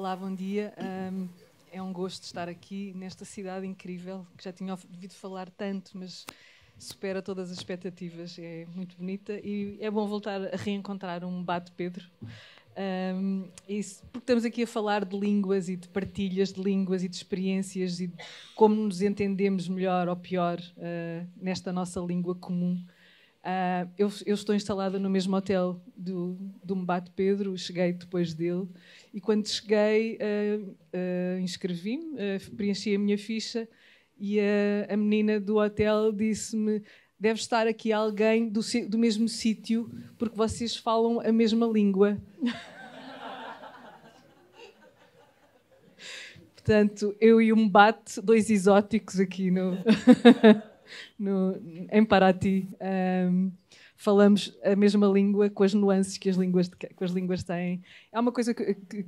Olá, bom dia. Um, é um gosto estar aqui nesta cidade incrível, que já tinha ouvido falar tanto, mas supera todas as expectativas. É muito bonita e é bom voltar a reencontrar um Bate Pedro. Um, isso, porque estamos aqui a falar de línguas e de partilhas de línguas e de experiências e de como nos entendemos melhor ou pior uh, nesta nossa língua comum Uh, eu, eu, estou instalada no mesmo hotel do, do Mbate Pedro, cheguei depois dele e quando cheguei uh, uh, inscrevi-me, preenchi a minha ficha e a, a menina do hotel disse-me deve estar aqui alguém do, do mesmo sítio porque vocês falam a mesma língua. Portanto, eu e o Mbate, dois exóticos aqui no... no, em Paraty. Um, ehm, falamos a mesma língua com as nuances que as línguas, que as línguas têm. É uma coisa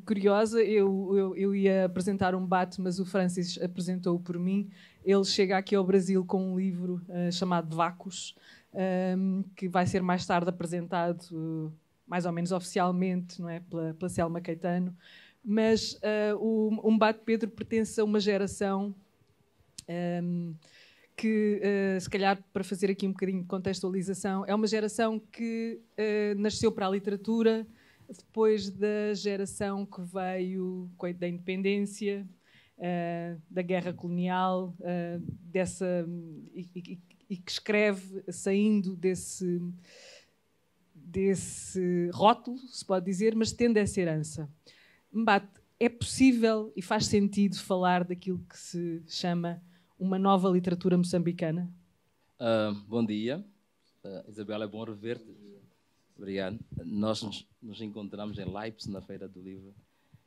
curiosa, eu, eu, eu, ia apresentar um bate, mas o Francis apresentou-o por mim. Ele chega aqui ao Brasil com um livro uh, chamado Vacos, um, ehm, que vai ser mais tarde apresentado, mais ou menos oficialmente, não é? pela, pela Selma Caetano. Mas uh, o Umbate Pedro pertence a uma geração... Um, ehm, que, uh, se calhar, para fazer aqui um bocadinho de contextualização, é uma geração que uh, nasceu para a literatura depois da geração que veio da independência, uh, da guerra colonial, dessa e, e, e, que escreve saindo desse desse rótulo, se pode dizer, mas tendo essa herança. Mbate, é possível e faz sentido falar daquilo que se chama uma nova literatura moçambicana? Uh, bom dia, uh, Isabela, é bom rever-te. Obrigado. Nós nos, nos encontramos em Leipzig, na Feira do Livro,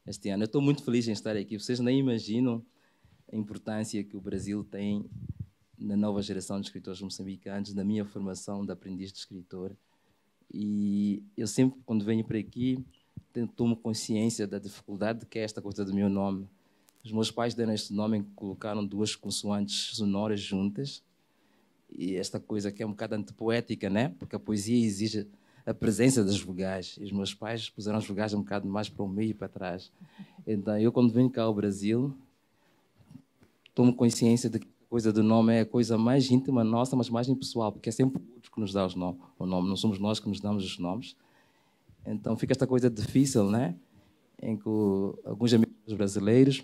este ano. Eu estou muito feliz em estar aqui. Vocês nem imaginam a importância que o Brasil tem na nova geração de escritores moçambicanos, na minha formação de aprendiz de escritor. E eu sempre, quando venho para aqui, tomo consciência da dificuldade que é esta coisa do meu nome. Os meus pais deram este nome, colocaram duas consoantes sonoras juntas. E esta coisa que é um bocado antipoética, né? Porque a poesia exige a presença das vogais. E os meus pais puseram as vogais um bocado mais para o meio e para trás. Então, eu quando venho cá ao Brasil, tomo consciência de que a coisa do nome é a coisa mais íntima nossa, mas mais impessoal, porque é sempre o outro que nos dá os nom o nome, não somos nós que nos damos os nomes. Então, fica esta coisa difícil, né? Em que alguns amigos brasileiros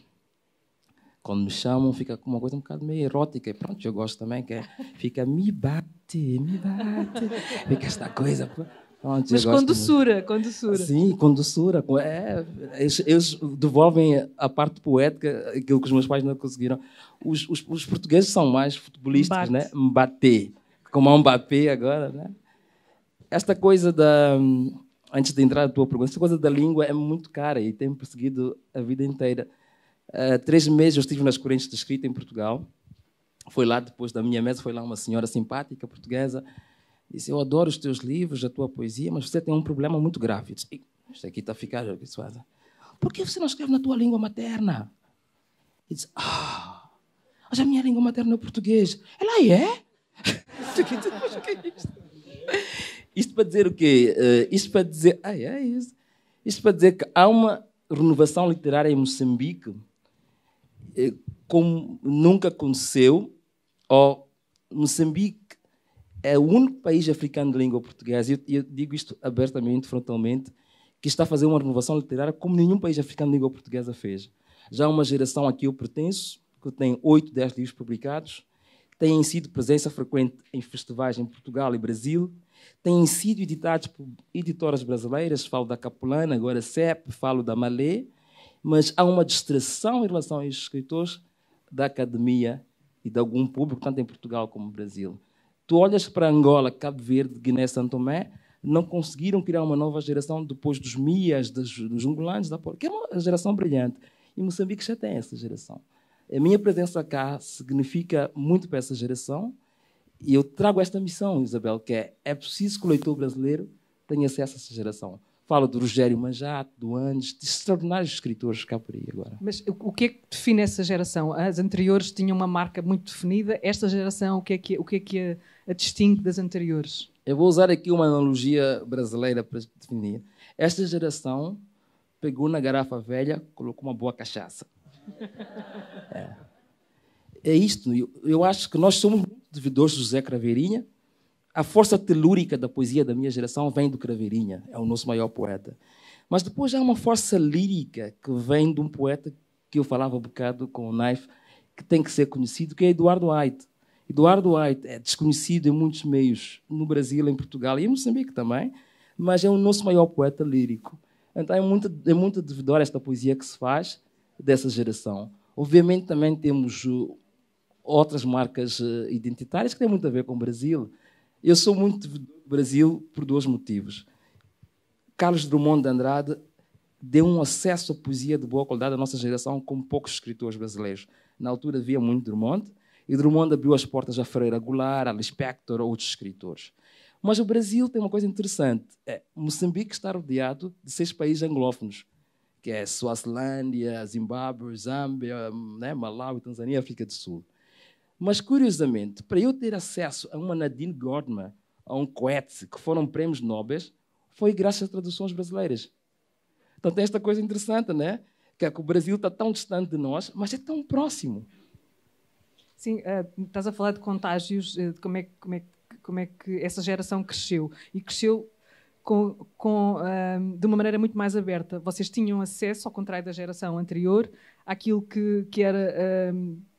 quando me chamam, fica com uma coisa um bocado meio erótica. E pronto, eu gosto também, que é, fica me bate, me bate. Fica esta coisa. Pronto, Mas com doçura, com doçura. Sim, com doçura. É, eles, eles, devolvem a parte poética, aquilo que os meus pais não conseguiram. Os, os, os portugueses são mais futebolísticos, Mbate. né? bater Como é um Mbappé agora, né? Esta coisa da antes de entrar na tua pergunta, essa coisa da língua é muito cara e tem me perseguido a vida inteira. Ah, três meses eu estive nas correntes de escrita em Portugal. Foi lá, depois da minha mesa, foi lá uma senhora simpática portuguesa. Disse: Eu adoro os teus livros, a tua poesia, mas você tem um problema muito grave. disse, Isto aqui está a ficar. Por que você não escreve na tua língua materna? E disse: Ah, mas a minha língua materna é o português. Ela aí é? é isto para dizer o quê? Uh, isto para dizer. Ah, é isso. Isto para dizer que há uma renovação literária em Moçambique eh, como nunca aconteceu, ou Moçambique é o único país africano de língua portuguesa, e eu, digo isto abertamente, frontalmente, que está a fazer uma renovação literária como nenhum país africano de língua portuguesa fez. Já uma geração a que eu pertenço, que tem 8, 10 livros publicados, têm sido presença frequente em festivais em Portugal e Brasil, têm sido editados por editoras brasileiras, falo da Capulana, agora CEP, falo da Malê, mas há uma distração em relação a estes escritores da academia e de algum público, tanto em Portugal como no Brasil. Tu olhas para Angola, Cabo Verde, Guiné, São Tomé, não conseguiram criar uma nova geração depois dos Mias, dos, dos da Pol, que é uma geração brilhante. E Moçambique já tem essa geração. A minha presença cá significa muito para essa geração e eu trago esta missão, Isabel, que é, é preciso que o leitor brasileiro tenha acesso a essa geração. Falo do Rogério Manjato, do Andes, de extraordinários escritores que há por aí agora. Mas o que é que define essa geração? As anteriores tinham uma marca muito definida, esta geração, o que é que, o que, é que a, a distingue das anteriores? Eu vou usar aqui uma analogia brasileira para definir. Esta geração pegou na garrafa velha, colocou uma boa cachaça. É, é isto. Eu, eu acho que nós somos muito devedores do Zé Craveirinha, a força telúrica da poesia da minha geração vem do Craveirinha, é o nosso maior poeta. Mas depois há uma força lírica que vem de um poeta que eu falava um bocado com o Knife, que tem que ser conhecido, que é Eduardo White. Eduardo White é desconhecido em muitos meios, no Brasil, em Portugal e em Moçambique também, mas é o nosso maior poeta lírico. Então é muito, é muito devedora esta poesia que se faz dessa geração. Obviamente também temos outras marcas eh, identitárias que têm muito a ver com o Brasil, eu sou muito do Brasil por dois motivos. Carlos Drummond de Andrade deu um acesso à poesia de boa qualidade à nossa geração, como poucos escritores brasileiros. Na altura havia muito Drummond, e Drummond abriu as portas a Ferreira Goulart, a Lispector, a outros escritores. Mas o Brasil tem uma coisa interessante. É, Moçambique está rodeado de seis países anglófonos, que é Suazilândia, Zimbábue, Zâmbia, né, Malawi, Tanzânia e África do Sul. Mas, curiosamente, para eu ter acesso a uma Nadine Gordimer a um Coetze, que foram prêmios nobres, foi graças às traduções brasileiras. Então tem é esta coisa interessante, né? Que, é que o Brasil está tão distante de nós, mas é tão próximo. Sim, uh, estás a falar de contágios, eh, de como é, como, é, como é que essa geração cresceu. E cresceu com, com, uh, de uma maneira muito mais aberta. Vocês tinham acesso, ao contrário da geração anterior, àquilo que, que era. Uh,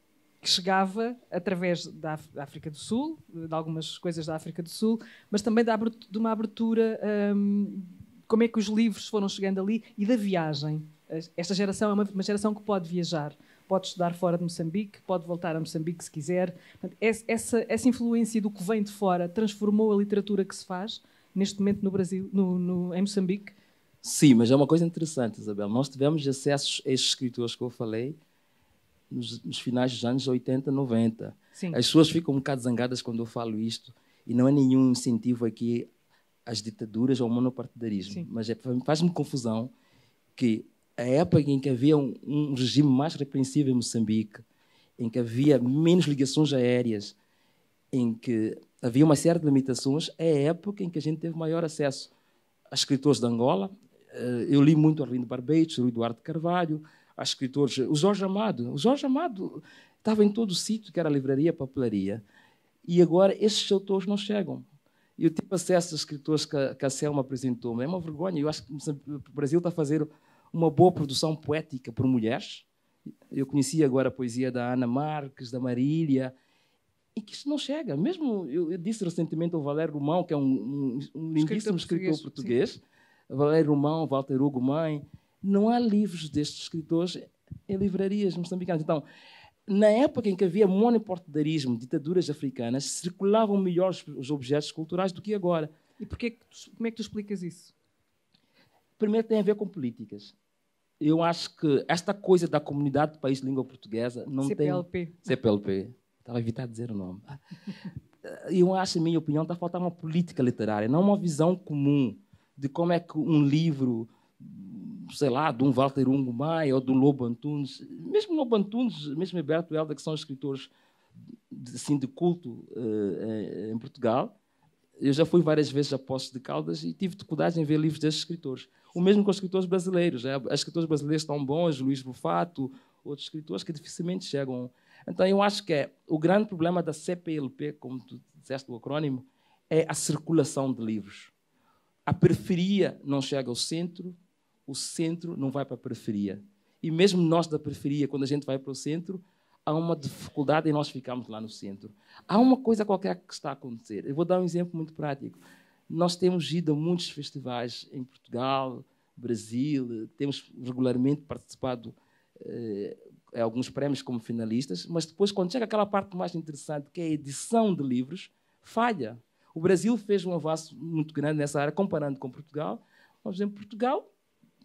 que chegava através da África do Sul, de algumas coisas da África do Sul, mas também de uma abertura, hum, como é que os livros foram chegando ali e da viagem. Esta geração é uma, geração que pode viajar, pode estudar fora de Moçambique, pode voltar a Moçambique se quiser. Essa, essa influência do que vem de fora transformou a literatura que se faz neste momento no Brasil, no, no, em Moçambique. Sim, mas é uma coisa interessante, Isabel. Nós tivemos acesso a esses escritores que eu falei, nos, nos finais dos anos 80, 90. Sim. As pessoas ficam um bocado zangadas quando eu falo isto, e não é nenhum incentivo aqui às ditaduras ou ao monopartidarismo, Sim. mas é, faz-me confusão que a época em que havia um, um regime mais repreensivo em Moçambique, em que havia menos ligações aéreas, em que havia uma série de limitações, é a época em que a gente teve maior acesso a escritores de Angola. Eh, eu li muito Arlindo Barbeito, Eduardo Carvalho, a escritores. O Jorge Amado. O Jorge Amado estava em todo sítio que era livraria, papelaria. E agora esses autores não chegam. E o tipo de acesso a escritores que a, que a Selma apresentou é uma vergonha. Eu acho que o Brasil está a fazer uma boa produção poética por mulheres. Eu conheci agora a poesia da Ana Marques, da Marília, e que isto não chega. Mesmo eu, eu disse recentemente ao Valério Romão, que é um, um, um lindíssimo escritor português, português Valério Romão, Walter Hugo Mãe, não há livros destes escritores em livrarias moçambicanas. Então, na época em que havia monoportarismo, ditaduras africanas, circulavam melhor os objetos culturais do que agora. E porquê, como é que tu explicas isso? Primeiro tem a ver com políticas. Eu acho que esta coisa da comunidade de país de língua portuguesa não CPLP. tem... CPLP. Estava a evitar dizer o nome. Eu acho, na minha opinião, está a faltar uma política literária, não uma visão comum de como é que um livro Tipo, sei lá, de um Walter Ungo Maia ou do Lobo Antunes, mesmo Lobo Antunes, mesmo Alberto Helder, que são escritores assim, de culto uh, em Portugal, eu já fui várias vezes a Poços de Caldas e tive dificuldades em ver livros desses escritores. O mesmo com os escritores brasileiros. Né? Os escritores brasileiros estão bons, Luís Bufato, outros escritores que dificilmente chegam. Então, eu acho que é, o grande problema da CPLP, como tu disseste o acrónimo, é a circulação de livros. A periferia não chega ao centro o centro não vai para a periferia. E mesmo nós da periferia, quando a gente vai para o centro, há uma dificuldade em nós ficarmos lá no centro. Há uma coisa qualquer que está a acontecer. Eu vou dar um exemplo muito prático. Nós temos ido a muitos festivais em Portugal, Brasil, temos regularmente participado eh, em alguns prémios como finalistas, mas depois, quando chega aquela parte mais interessante, que é a edição de livros, falha. O Brasil fez um avanço muito grande nessa área, comparando com Portugal, mas em Portugal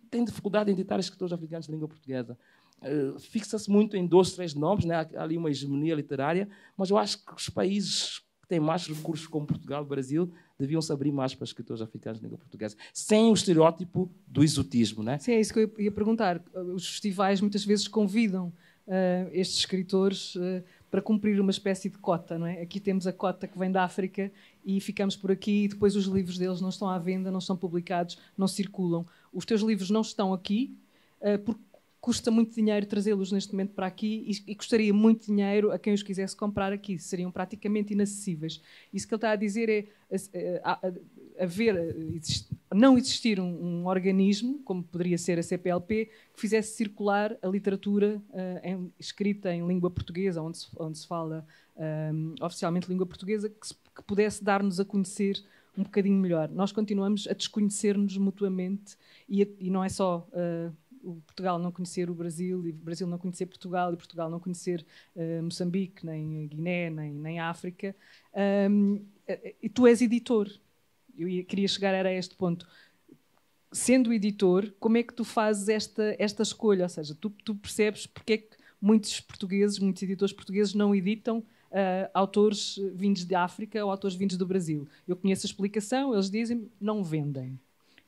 tem dificuldade em editar escritores africanos de língua portuguesa. Eh, fixa-se muito em dois, três nomes, né? há ali uma hegemonia literária, mas eu acho que os países que têm mais recursos, como Portugal e Brasil, deviam se abrir mais para escritores africanos de língua portuguesa, sem o estereótipo do exotismo. Né? Sim, é isso que eu ia perguntar. Os festivais muitas vezes convidam uh, estes escritores. Uh, para cumprir uma espécie de cota, não é? Aqui temos a cota que vem da África e ficamos por aqui e depois os livros deles não estão à venda, não são publicados, não circulam. Os teus livros não estão aqui uh, porque custa muito dinheiro trazê-los neste momento para aqui e, e, custaria muito dinheiro a quem os quisesse comprar aqui, seriam praticamente inacessíveis. Isso que ele está a dizer é, é haver, eh, não existir um, um, organismo, como poderia ser a CPLP, que fizesse circular a literatura uh, em, escrita em língua portuguesa, onde se, onde se fala um, eh, oficialmente língua portuguesa, que, se, que pudesse dar-nos a conhecer um bocadinho melhor. Nós continuamos a desconhecer-nos mutuamente e, a, e, não é só. Uh, o Portugal não conhecer o Brasil e o Brasil não conhecer Portugal e Portugal não conhecer uh, Moçambique, nem Guiné, nem, nem África. Um, e tu és editor eu queria chegar era a este ponto. Sendo editor, como é que tu fazes esta, esta escolha? Ou seja, tu, tu percebes porque é que muitos portugueses, muitos editores portugueses não editam Uh, autores vindos de África ou autores vindos do Brasil. Eu conheço a explicação, eles dizem não vendem.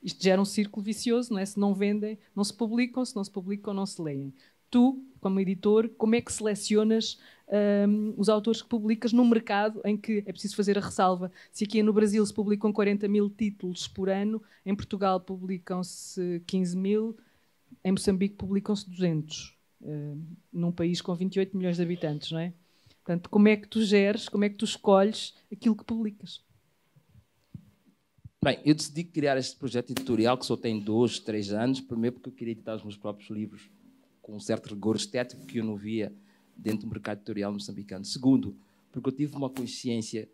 Isto gera um círculo vicioso, não é? Se não vendem, não se publicam, se não se publicam, não se leem. Tu, como editor, como é que selecionas um, os autores que publicas num mercado em que é preciso fazer a ressalva. Se aqui no Brasil se publicam 40 mil títulos por ano, em Portugal publicam-se 15 mil, em Moçambique publicam-se 200, um, num país com 28 milhões de habitantes, não é? Portanto, como é que tu geres, como é que tu escolhes aquilo que publicas? Bem, eu decidi criar este projeto editorial que só tem dois, três anos, primeiro porque eu queria editar os meus próprios livros com um certo rigor estético que eu não via dentro do mercado editorial moçambicano. Segundo, porque eu tive uma consciência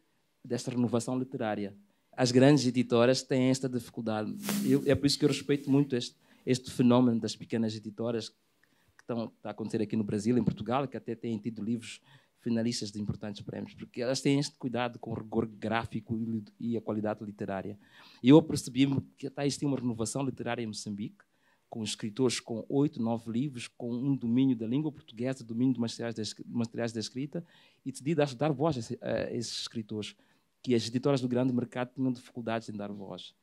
desta renovação literária. As grandes editoras têm esta dificuldade. Eu, é por isso que eu respeito muito este, este fenómeno das pequenas editoras que estão a acontecer aqui no Brasil, em Portugal, que até têm tido livros finalistas de importantes prémios, porque elas têm este cuidado com o rigor gráfico e a qualidade literária. E eu percebi-me que está, existe uma renovação literária em Moçambique, com escritores com oito, nove livros, com um domínio da língua portuguesa, domínio de materiais da, materiais da escrita, e decidi dar, voz a, a, esses escritores, que as editoras do grande mercado tinham dificuldades em dar voz.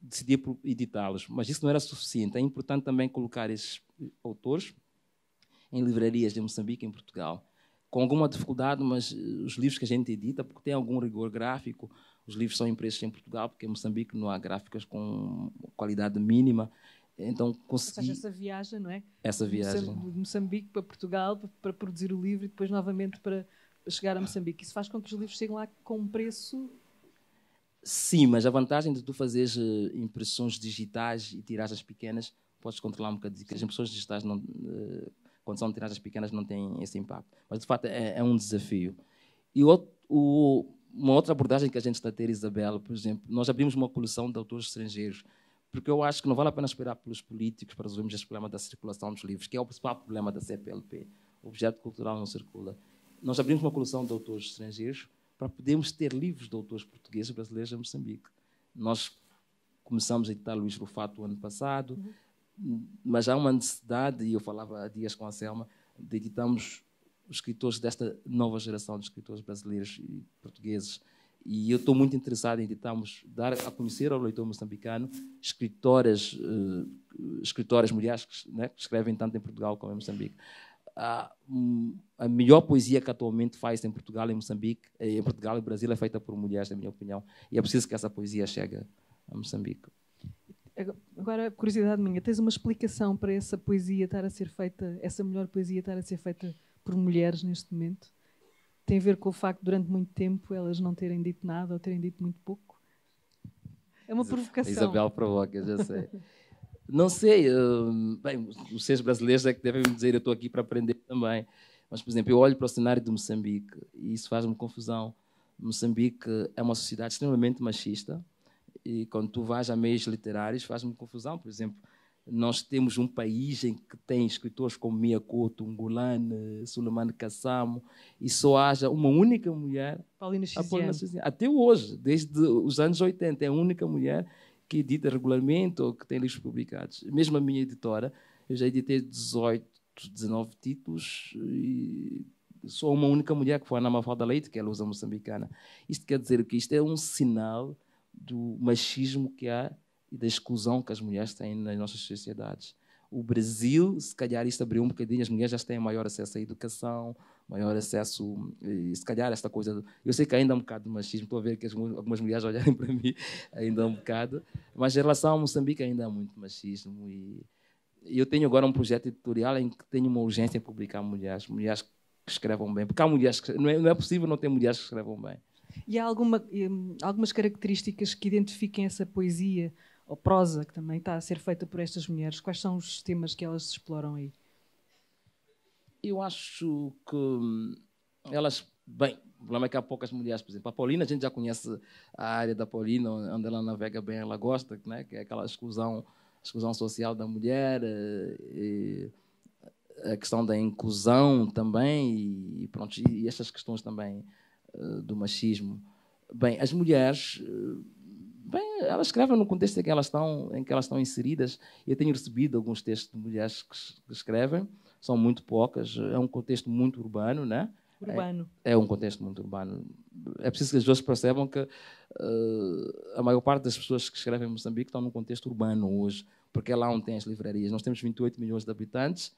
Decidi editá-los, mas isso não era suficiente. É importante também colocar esses autores em livrarias de Moçambique, em Portugal, com alguma dificuldade, mas eh, os livros que a gente edita, porque tem algum rigor gráfico, os livros são impressos em Portugal, porque em Moçambique não há gráficas com qualidade mínima, então consegui. seja, essa viagem, não é? Essa viagem. De Moçambique para Portugal para produzir o livro e depois novamente para chegar a Moçambique. Isso faz com que os livros cheguem lá com um preço. Sim, mas a vantagem de tu fazeres eh, impressões digitais e tiragens pequenas, podes controlar um bocadinho, que as impressões digitais, não, eh, quando são tiragens pequenas, não têm esse impacto. Mas de facto é, é um desafio. E outro, o, uma outra abordagem que a gente está a ter, Isabela, por exemplo, nós abrimos uma coleção de autores estrangeiros porque eu acho que não vale a pena esperar pelos políticos para resolvermos esse problema da circulação dos livros, que é o principal problema da CPLP. O objeto cultural não circula. Nós abrimos uma coleção de autores estrangeiros para podermos ter livros de autores portugueses e brasileiros em Moçambique. Nós começamos a editar Luís Rufato o ano passado, uhum. mas há uma necessidade, e eu falava há dias com a Selma, de editarmos os escritores desta nova geração de escritores brasileiros e portugueses e eu estou muito interessado em tentarmos dar a conhecer ao leitor moçambicano escritoras, uh, eh, escritoras mulheres que, né, que, escrevem tanto em Portugal como em Moçambique. A, hum, a melhor poesia que atualmente faz em Portugal e Moçambique, eh, em Portugal e Brasil, é feita por mulheres, na minha opinião. E é preciso que essa poesia chegue a Moçambique. Agora, curiosidade minha, tens uma explicação para essa poesia estar a ser feita, essa melhor poesia estar a ser feita por mulheres neste momento? Tem a ver com o facto de, durante muito tempo, elas não terem dito nada ou terem dito muito pouco? É uma provocação. Isabel provoca, já sei. não sei, hum, bem, vocês brasileiros é que devem me dizer, eu estou aqui para aprender também. Mas, por exemplo, eu olho para o cenário de Moçambique e isso faz-me confusão. Moçambique é uma sociedade extremamente machista e quando tu vais a meios literários faz-me confusão. Por exemplo, nós temos um país em que tem escritores como Mia Couto, Ngulane, eh, Suleiman Kassamo, e só haja uma única mulher, Paulina Chiziane. Até hoje, desde os anos 80, é a única mulher que edita regularmente ou que tem livros publicados. Mesmo a minha editora, eu já editei 18, 19 títulos e só uma única mulher, que foi a Ana Mafalda Leite, que é a lusa moçambicana. Isto quer dizer que isto é um sinal do machismo que há e da exclusão que as mulheres têm nas nossas sociedades. O Brasil, se calhar, isto abriu um bocadinho, as mulheres já têm maior acesso à educação, maior acesso, eh, se calhar, esta coisa. Eu sei que ainda há um bocado de machismo, estou a ver que algumas mulheres olharem para mim, ainda há um bocado, mas em relação a Moçambique, ainda há muito machismo. E eu tenho agora um projeto editorial em que tenho uma urgência em publicar mulheres, mulheres que escrevam bem, porque há mulheres que. Não é, não é possível não ter mulheres que escrevam bem. E há alguma, hum, algumas características que identifiquem essa poesia ou prosa que também está a ser feita por estas mulheres? Quais são os temas que elas exploram aí? Eu acho que hum, elas, bem, o problema é que há poucas mulheres, por exemplo, a Paulina, a gente já conhece a área da Paulina, onde ela navega bem, ela gosta, né? que é aquela exclusão, exclusão social da mulher, eh, a questão da inclusão também, e, pronto, e estas questões também eh, do machismo. Bem, as mulheres eh, Bem, elas escrevem no contexto em que elas estão, em que elas estão inseridas. Eu tenho recebido alguns textos de mulheres que escrevem, são muito poucas. É um contexto muito urbano, né? Urbano. É, é um contexto muito urbano. É preciso que as pessoas percebam que uh, a maior parte das pessoas que escrevem em Moçambique estão num contexto urbano hoje, porque é lá onde tem as livrarias. Nós temos 28 milhões de habitantes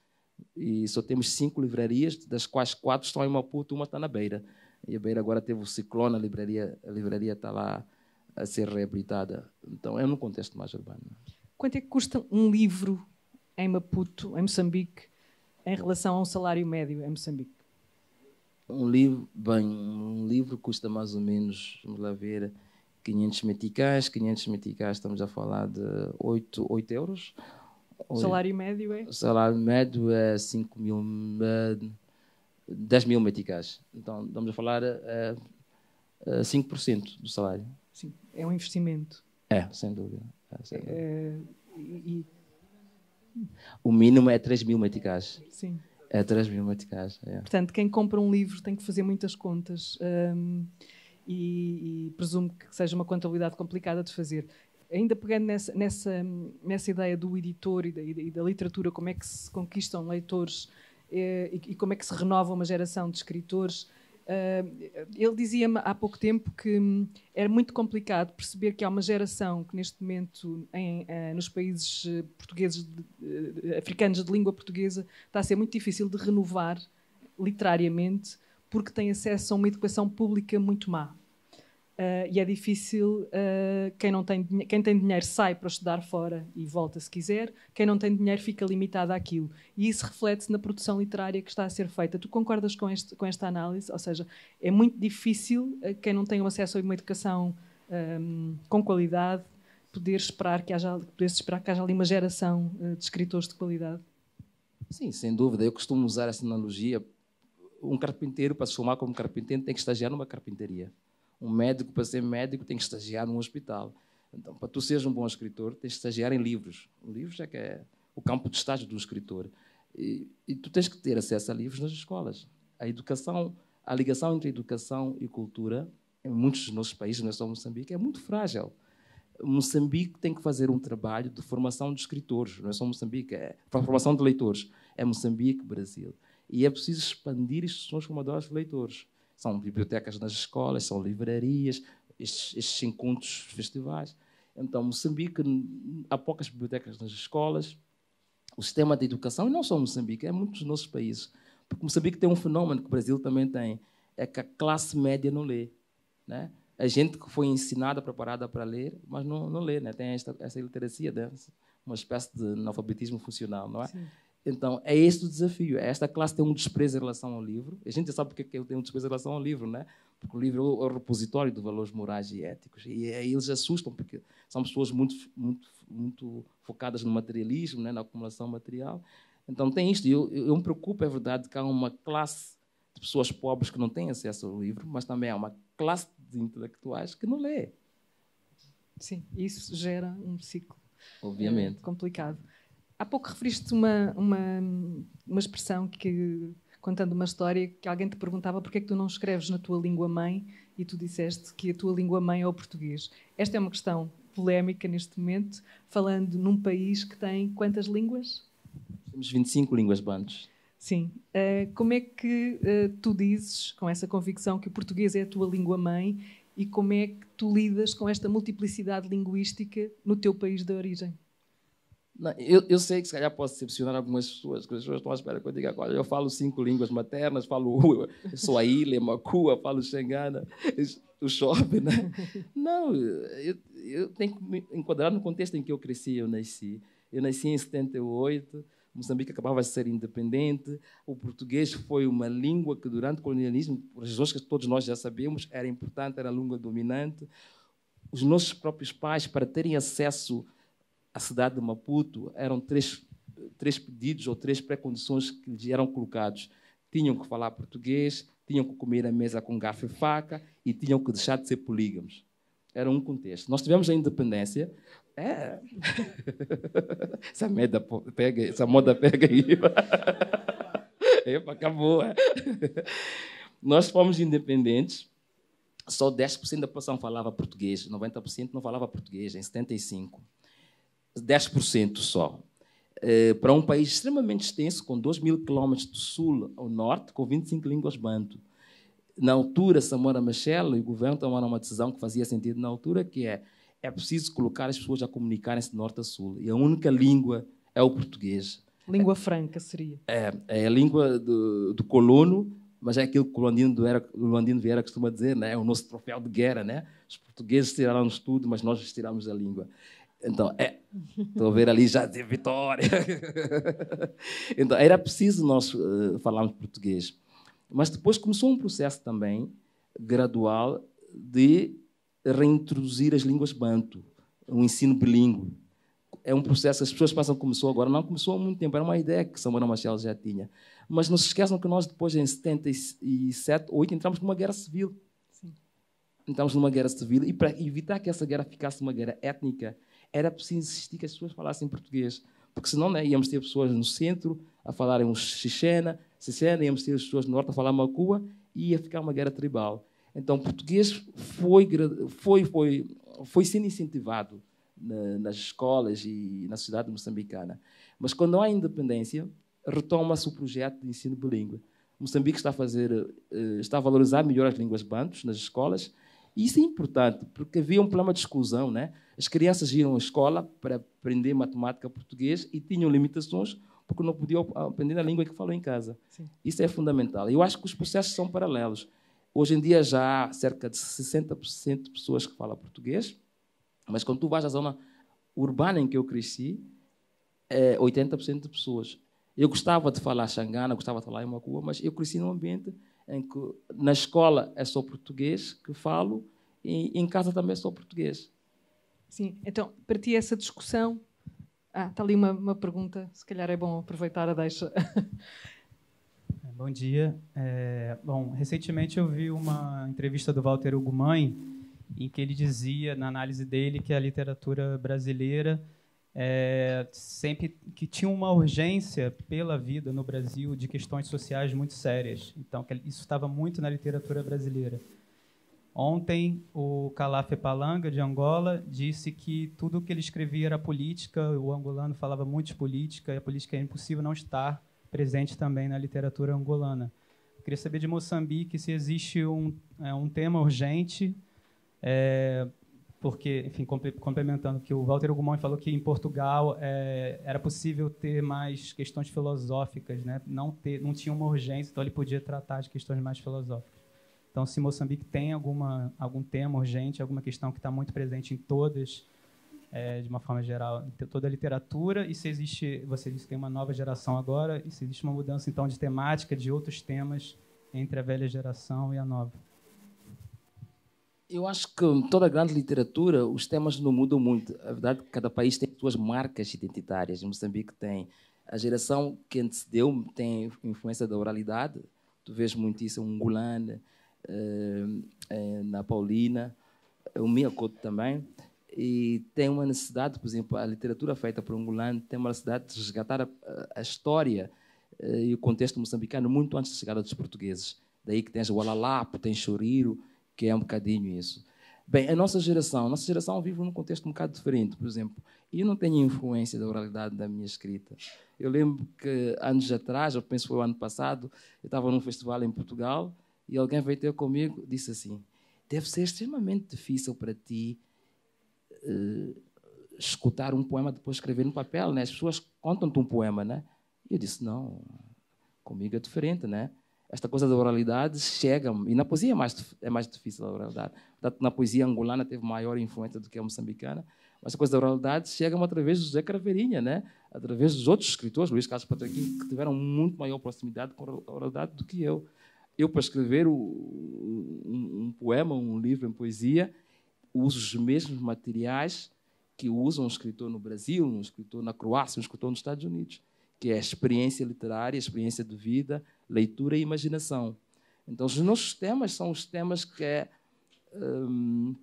e só temos cinco livrarias, das quais quatro estão em Maputo, uma está na Beira. E a Beira agora teve o ciclone, a livraria, a livraria está lá a ser reabilitada. Então, é num contexto mais urbano. Quanto é que custa um livro em Maputo, em Moçambique, em relação a um salário médio em Moçambique? Um livro, bem, um livro custa mais ou menos, vamos lá ver, 500 meticais. 500 meticais, estamos a falar de 8, 8 euros. O salário médio é? O salário médio é 5 mil, 10 é, mil meticais. Então, estamos a falar é, é 5% do salário. Sim, é um investimento. É, sem dúvida. É, sem dúvida. É, e, e... O mínimo é 3 mil meticais. Sim. É 3 mil meticais. É. Portanto, quem compra um livro tem que fazer muitas contas um, e, e, presumo que seja uma contabilidade complicada de fazer. Ainda pegando nessa, nessa, nessa ideia do editor e da, e da literatura, como é que se conquistam leitores eh, e, e como é que se renova uma geração de escritores, Uh, ele dizia-me há pouco tempo que hum, era muito complicado perceber que há uma geração que neste momento em, uh, nos países eh, portugueses de, uh, africanos de língua portuguesa está a ser muito difícil de renovar literariamente porque tem acesso a uma educação pública muito má. Uh, e é difícil, uh, quem, não tem, quem tem dinheiro sai para estudar fora e volta se quiser, quem não tem dinheiro fica limitado àquilo. E isso reflete-se na produção literária que está a ser feita. Tu concordas com, este, com esta análise? Ou seja, é muito difícil uh, quem não tem acesso a uma educação um, ehm, com qualidade poder esperar que haja, poder esperar que haja ali uma geração de escritores de qualidade? Sim, sem dúvida. Eu costumo usar essa analogia. Um carpinteiro, para se formar como carpinteiro, tem que estagiar numa carpintaria. Um médico, para ser médico, tem que estagiar num hospital. Então, para tu seres um bom escritor, tens que estagiar em livros. Livros é que é o campo de estágio do escritor. E, e tu tens que ter acesso a livros nas escolas. A educação, a ligação entre educação e cultura, em muitos dos nossos países, não é só Moçambique, é muito frágil. Moçambique tem que fazer um trabalho de formação de escritores, não é só Moçambique, é formação de leitores. É Moçambique, Brasil. E é preciso expandir estes sons formadores de leitores são bibliotecas nas escolas, são livrarias, estes, estes encontros, festivais. Então, Moçambique, há poucas bibliotecas nas escolas, o sistema de educação, e não só Moçambique, é muitos dos nossos países. Porque Moçambique tem um fenómeno que o Brasil também tem, é que a classe média não lê. Né? A gente que foi ensinada, preparada para ler, mas não, não lê, né? tem esta, essa iliteracia, né? uma espécie de analfabetismo funcional, não é? Sim. Então, é este o desafio. É esta classe tem um desprezo em relação ao livro. A gente já sabe porque é que um desprezo em relação ao livro, né? Porque o livro é o é repositório de valores morais e éticos. E aí eh, eles assustam, porque são pessoas muito, muito, muito focadas no materialismo, né? na acumulação material. Então, tem isto. Eu, eu, me preocupo, é verdade, que há uma classe de pessoas pobres que não têm acesso ao livro, mas também há uma classe de intelectuais que não lê. Sim, isso gera um ciclo eh, Obviamente. complicado. Há pouco referiste uma, uma, uma expressão que, contando uma história, que alguém te perguntava porque é que tu não escreves na tua língua mãe e tu disseste que a tua língua mãe é o português. Esta é uma questão polémica neste momento, falando num país que tem quantas línguas? Temos 25 línguas bantes. Sim. Uh, como é que uh, tu dizes, com essa convicção, que o português é a tua língua mãe e como é que tu lidas com esta multiplicidade linguística no teu país de origem? Eu, eu, sei que se calhar posso decepcionar algumas pessoas, que as pessoas estão à espera que eu diga agora. Eu falo cinco línguas maternas, falo Swahili, Makua, falo Xangana, o shopping. Né? Não, eu, eu, tenho que me enquadrar no contexto em que eu cresci, eu nasci. Eu nasci em 78, Moçambique acabava de ser independente, o português foi uma língua que durante o colonialismo, por razões que todos nós já sabemos, era importante, era a língua dominante. Os nossos próprios pais, para terem acesso à cidade de Maputo, eram três, três pedidos ou três pré-condições que lhes eram colocados. Tinham que falar português, tinham que comer a mesa com garfo e faca e tinham que deixar de ser polígamos. Era um contexto. Nós tivemos a independência. É. essa, merda pega, essa moda pega aí. Epa, acabou. É. Nós fomos independentes. Só 10% da população falava português, 90% não falava português, em 75. 10% só. Uh, para um país extremamente extenso, com 2 mil quilômetros do sul ao norte, com 25 línguas banto. Na altura, Samora Machel e o governo tomaram uma decisão que fazia sentido na altura, que é é preciso colocar as pessoas a comunicarem-se de norte a sul. E a única língua é o português. Língua franca seria. É, é a língua do, do colono, mas é aquilo que o Luandino, era, o Luandino Vieira costuma dizer, né? é o nosso troféu de guerra. Né? Os portugueses tiraram-nos tudo, mas nós tiramos a língua. Então, é, estou a ver ali já de vitória. então, era preciso nós uh, falarmos português. Mas depois começou um processo também gradual de reintroduzir as línguas banto, um ensino bilíngue. É um processo, as pessoas pensam que começou agora, não começou há muito tempo, era uma ideia que Samora Machel já tinha. Mas não se esqueçam que nós depois, em 77, 8, entramos numa guerra civil. Sim. Entramos numa guerra civil e para evitar que essa guerra ficasse uma guerra étnica, era preciso insistir que as pessoas falassem português, porque senão né, íamos ter pessoas no centro a falarem o xixena, xixena, íamos ter as pessoas no norte a falar macua, e ia ficar uma guerra tribal. Então, português foi, foi, foi, foi sendo incentivado na, nas escolas e na sociedade moçambicana. Mas quando há independência, retoma-se o projeto de ensino bilíngue. Moçambique está a fazer, eh, está a valorizar melhor as línguas bantos nas escolas, isso é importante, porque havia um problema de exclusão. Né? As crianças iam à escola para aprender matemática português e tinham limitações porque não podiam aprender a língua que falam em casa. Sim. Isso é fundamental. Eu acho que os processos são paralelos. Hoje em dia já há cerca de 60% de pessoas que falam português, mas quando tu vais à zona urbana em que eu cresci, é 80% de pessoas. Eu gostava de falar xangana, gostava de falar em Macua, mas eu cresci num ambiente em que na escola é só português que falo e em casa também é só português. Sim, então, para ti essa discussão. Ah, está ali uma, uma pergunta, se calhar é bom aproveitar a deixa. Bom dia. É, bom, recentemente eu vi uma entrevista do Walter Ugumãe em que ele dizia, na análise dele, que a literatura brasileira é, sempre que tinha uma urgência pela vida no Brasil de questões sociais muito sérias. Então, isso estava muito na literatura brasileira. Ontem, o Calaf Palanga, de Angola, disse que tudo o que ele escrevia era política, o angolano falava muito de política, e a política é impossível não estar presente também na literatura angolana. Eu queria saber de Moçambique se existe um, é, um tema urgente é, porque, enfim, complementando que o Walter Gumon falou que em Portugal é, era possível ter mais questões filosóficas, né? não, ter, não tinha uma urgência, então ele podia tratar de questões mais filosóficas. Então, se Moçambique tem alguma, algum tema urgente, alguma questão que está muito presente em todas, é, de uma forma geral, em toda a literatura, e se existe, você disse que tem uma nova geração agora, e se existe uma mudança, então, de temática, de outros temas entre a velha geração e a nova. Eu acho que toda a grande literatura, os temas não mudam muito. A verdade é que cada país tem suas marcas identitárias. Em Moçambique tem a geração que antecedeu tem influência da oralidade. Tu vês muito isso em Angolana, eh, eh, na Paulina, eh, o Miyakoto também. E tem uma necessidade, por exemplo, a literatura feita por angolano tem uma necessidade de resgatar a, história e o contexto moçambicano muito antes da chegada dos portugueses. Daí que tens o Alalapo, tens Choriro, que é um bocadinho isso. Bem, a nossa geração, a nossa geração vive num contexto um bocado diferente, por exemplo. Eu não tenho influência da oralidade da minha escrita. Eu lembro que anos atrás, eu penso que foi o ano passado, eu estava num festival em Portugal e alguém veio ter comigo disse assim: deve ser extremamente difícil para ti uh, escutar um poema depois escrever no papel, né? As pessoas contam-te um poema, né? E eu disse: não, comigo é diferente, né? esta coisa da oralidade chega, e na poesia é mais, é mais difícil a oralidade. na poesia angolana teve maior influência do que a moçambicana, mas a coisa da oralidade chega através do José Craveirinha, né? através dos outros escritores, Luís Carlos Patraquim, que tiveram muito maior proximidade com a oralidade do que eu. Eu, para escrever um poema, um livro em poesia, uso os mesmos materiais que usa um escritor no Brasil, um escritor na Croácia, um escritor nos Estados Unidos que é a experiência literária, a experiência de vida, leitura e imaginação. Então, os nossos temas são os temas que é, hum,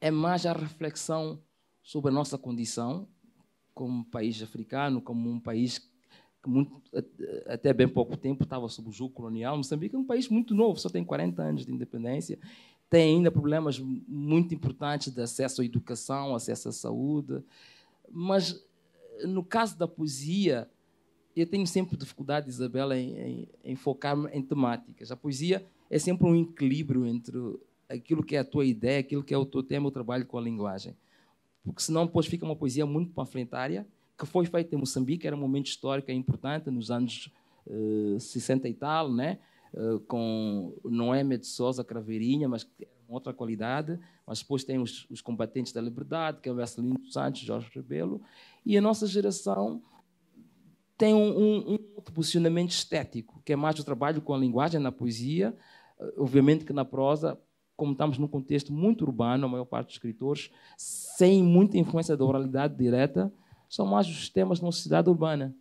é mais a reflexão sobre a nossa condição como país africano, como um país que muito, até bem pouco tempo estava sob o jugo colonial. Moçambique é um país muito novo, só tem 40 anos de independência, tem ainda problemas muito importantes de acesso à educação, acesso à saúde, mas no caso da poesia, eu tenho sempre dificuldade, Isabela, em, em, em focar em temáticas. A poesia é sempre um equilíbrio entre aquilo que é a tua ideia, aquilo que é o teu tema, o trabalho com a linguagem. Porque senão depois fica uma poesia muito panfletária, que foi feita em Moçambique, era um momento histórico importante, nos anos uh, eh, 60 e tal, né? Uh, com Noé de Souza Craveirinha, mas outra qualidade, mas depois tem os, os combatentes da liberdade, que é o Marcelino Santos, Jorge Rebelo, e a nossa geração tem um, um, um, posicionamento estético, que é mais o trabalho com a linguagem na poesia, eh, obviamente que na prosa, como estamos num contexto muito urbano, a maior parte dos escritores, sem muita influência da oralidade direta, são mais os temas de uma sociedade urbana.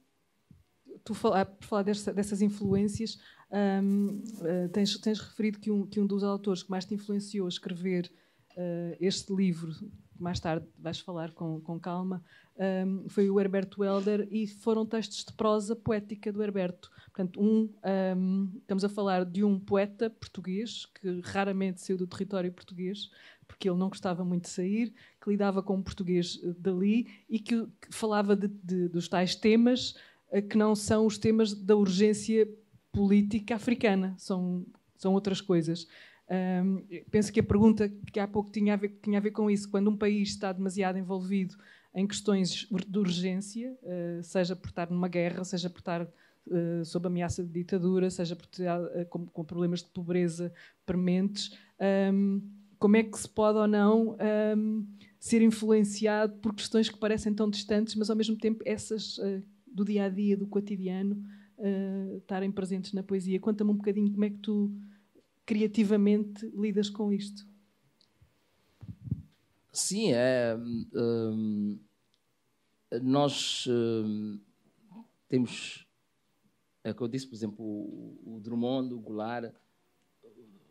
Tu, por falar dessas influências, um, eh, tens, tens, referido que um, que um dos autores que mais te influenciou a escrever uh, este livro, mais tarde vais falar com, com calma, um, foi o Herberto Helder e foram textos de prosa poética do Herberto. Portanto, um, estamos a falar de um poeta português que raramente saiu do território português, porque ele não gostava muito de sair, que lidava com o português eh, dali e que, que falava de, de, dos tais temas que não são os temas da urgência política africana, são, são outras coisas. Um, penso que a pergunta que há pouco tinha a, ver, tinha a ver com isso. Quando um país está demasiado envolvido em questões de urgência, uh, seja por estar numa guerra, seja por estar uh, sob ameaça de ditadura, seja por estar uh, eh, com, com, problemas de pobreza prementes, um, como é que se pode ou não um, ser influenciado por questões que parecem tão distantes, mas ao mesmo tempo essas do dia a dia, do cotidiano, uh, estarem presentes na poesia. Conta-me um bocadinho como é que tu criativamente lidas com isto. Sim, é. Um, hum, nós um, temos. É que eu disse, por exemplo, o, o Drummond, o Goulart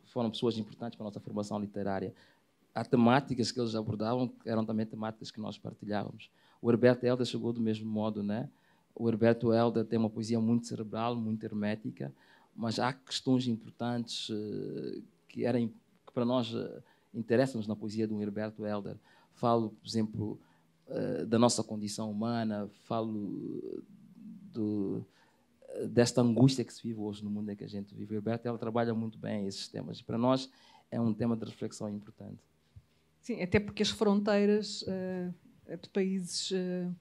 foram pessoas importantes para a nossa formação literária. Há temáticas que eles abordavam que eram também temáticas que nós partilhávamos. O Herberto Helder chegou do mesmo modo, né? O Herberto Helder tem uma poesia muito cerebral, muito hermética, mas há questões importantes eh, que, eram, que para nós eh, interessam-nos na poesia de um Herberto Helder. Falo, por exemplo, eh, da nossa condição humana, falo do, desta angústia que se vive hoje no mundo em que a gente vive. O Herberto Helder trabalha muito bem esses temas e para nós é um tema de reflexão importante. Sim, até porque as fronteiras uh, de países uh,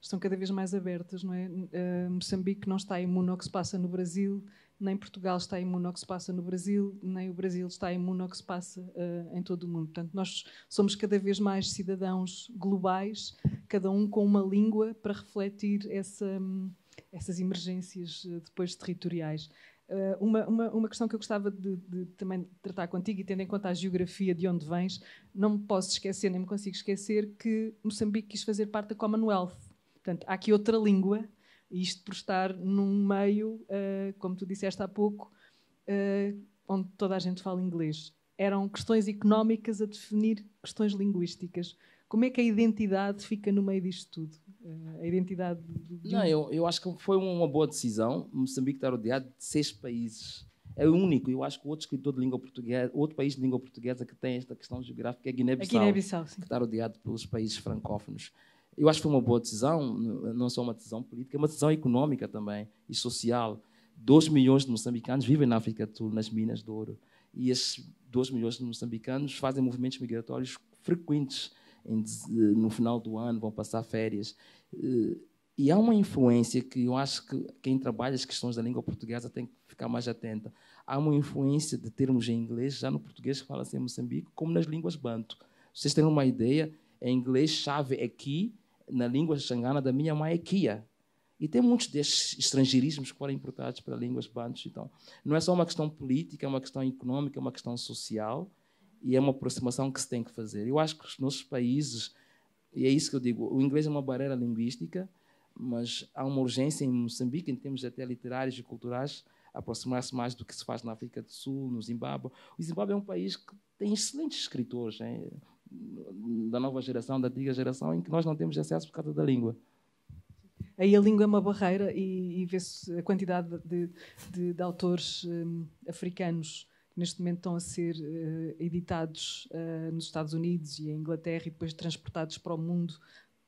estão cada vez mais abertas. Não é? Uh, Moçambique não está imune ao que se passa no Brasil, nem Portugal está imune ao que se passa no Brasil, nem o Brasil está imune ao que se passa uh, em todo o mundo. Portanto, nós somos cada vez mais cidadãos globais, cada um com uma língua para refletir essa, um, essas emergências uh, depois territoriais. Uh, uma, uma, uma, questão que eu gostava de, de, também tratar contigo, e tendo em conta a geografia de onde vens, não me posso esquecer, nem me consigo esquecer, que Moçambique quis fazer parte da Commonwealth Portanto, há aqui outra língua, isto por estar num meio, uh, como tu disseste há pouco, uh, onde toda a gente fala inglês. Eram questões económicas a definir questões linguísticas. Como é que a identidade fica no meio disto tudo? Eh, a identidade. De... Não, eu, eu acho que foi uma boa decisão Moçambique estar rodeado de seis países é o único. Eu acho que outro escritor de língua portuguesa, outro país de língua portuguesa que tem esta questão geográfica é Guiné-Bissau, Guiné que está rodeado pelos países francófonos. Eu acho que foi uma boa decisão, não só uma decisão política, é uma decisão econômica também e social. Dois milhões de moçambicanos vivem na África do Sul, nas minas de ouro. E esses dois milhões de moçambicanos fazem movimentos migratórios frequentes. No final do ano, vão passar férias. E há uma influência que eu acho que quem trabalha as questões da língua portuguesa tem que ficar mais atenta. Há uma influência de termos em inglês, já no português que fala-se em Moçambique, como nas línguas banto. Vocês têm uma ideia, em inglês, chave é key, na língua xangana da minha mãe é Kia E tem muitos destes estrangeirismos que foram importados para línguas bantos. Então, não é só uma questão política, é uma questão econômica, é uma questão social e é uma aproximação que se tem que fazer. Eu acho que os nossos países, e é isso que eu digo, o inglês é uma barreira linguística, mas há uma urgência em Moçambique, em termos até literários e culturais, aproximar-se mais do que se faz na África do Sul, no Zimbábue. O Zimbábue é um país que tem excelentes escritores. Hein? da nova geração, da antiga geração, em que nós não temos acesso por causa da língua. Aí a língua é uma barreira e, e vê-se a quantidade de, de, de autores um, africanos que neste momento estão a ser uh, editados uh, nos Estados Unidos e em Inglaterra e depois transportados para o mundo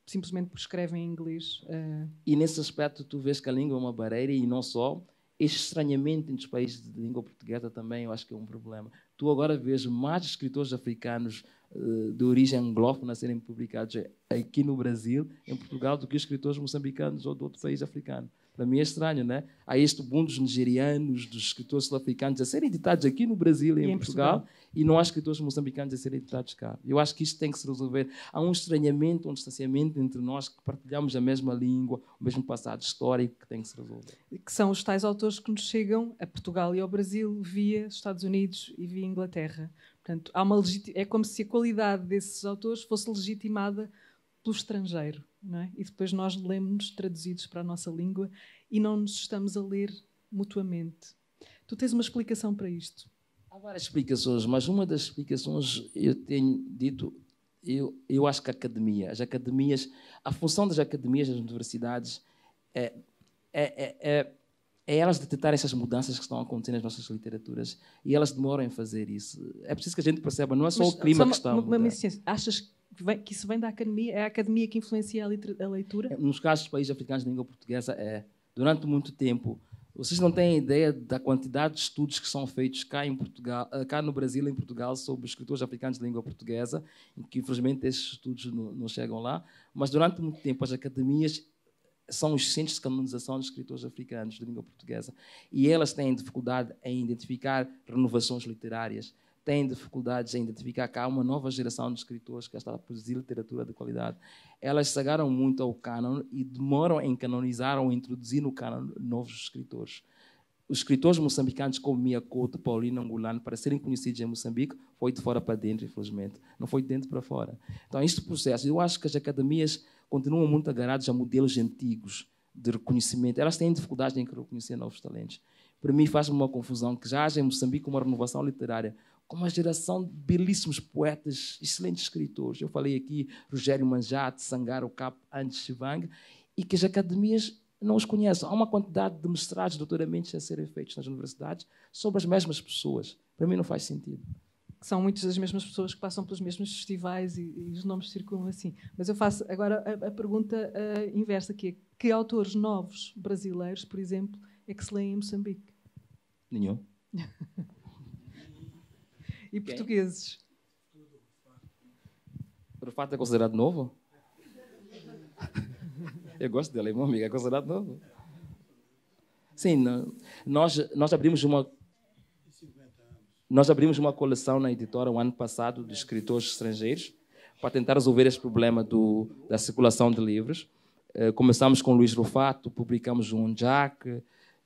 simplesmente porque escrevem em inglês. Uh... E nesse aspecto tu vês que a língua é uma barreira e não só, este estranhamento entre os países de língua portuguesa também eu acho que é um problema. Tu agora vês mais escritores africanos eh, de origem anglófona serem publicados aqui no Brasil, em Portugal, do que escritores moçambicanos ou de outro país africano. Para mim é estranho, né? Há este boom dos nigerianos, dos escritores sul-africanos a serem editados aqui no Brasil e, e em, Portugal, Portugal, e não há escritores moçambicanos a serem editados cá. Eu acho que isto tem que se resolver. Há um estranhamento, um distanciamento entre nós que partilhamos a mesma língua, o mesmo passado histórico que tem que se resolver. Que são os tais autores que nos chegam a Portugal e ao Brasil via Estados Unidos e via Inglaterra. Portanto, há uma é como se a qualidade desses autores fosse legitimada pelo estrangeiro. É? E depois nós lemos-nos traduzidos para a nossa língua e não nos estamos a ler mutuamente. Tu tens uma explicação para isto? Há várias explicações, mas uma das explicações eu tenho dito, eu, eu acho que a academia, as academias, a função das academias, das universidades, é, é, é, é é elas detectarem essas mudanças que estão acontecendo nas nossas literaturas e elas demoram em fazer isso. É preciso que a gente perceba, não é só mas, o clima só que está a Mas, mas, achas que, isso vem da academia? É a academia que influencia a, a leitura? É, nos casos dos países africanos de língua portuguesa, é. Durante muito tempo, vocês não têm ideia da quantidade de estudos que são feitos cá, em Portugal, eh, cá no Brasil e em Portugal sobre escritores africanos de língua portuguesa, que infelizmente esses estudos não, não chegam lá, mas durante muito tempo as academias são os centros de canonização de escritores africanos de língua portuguesa. E elas têm dificuldade em identificar renovações literárias, têm dificuldades em identificar que há uma nova geração de escritores que está a produzir literatura de qualidade. Elas sagaram muito ao canon e demoram em canonizar ou introduzir no canon novos escritores. Os escritores moçambicanos como Mia Couto, Paulino Angolano, para serem conhecidos em Moçambique, foi de fora para dentro, infelizmente. Não foi de dentro para fora. Então, este processo, eu acho que as academias continuam muito agarrados a modelos antigos de reconhecimento. Elas têm dificuldade em reconhecer novos talentos. Para mim faz-me uma confusão que já haja em Moçambique uma renovação literária com uma geração de belíssimos poetas, excelentes escritores. Eu falei aqui Rogério Manjate, Sangaro Capo, Antes Chivang, e que as academias não os conhecem. Há uma quantidade de mestrados, doutoramentos a serem feitos nas universidades sobre as mesmas pessoas. Para mim não faz sentido são muitas das mesmas pessoas que passam pelos mesmos festivais e, e os nomes circulam assim. Mas eu faço agora a, a pergunta uh, inversa, que é, que autores novos brasileiros, por exemplo, é que se leem em Moçambique? Nenhum. e portugueses? O fato é considerado novo? eu gosto de é meu amigo, é considerado novo. Sim, nós, nós abrimos uma nós abrimos uma coleção na editora o um ano passado de escritores estrangeiros para tentar resolver esse problema do, da circulação de livros. Eh, começamos com Luís Rufato, publicamos um Jack,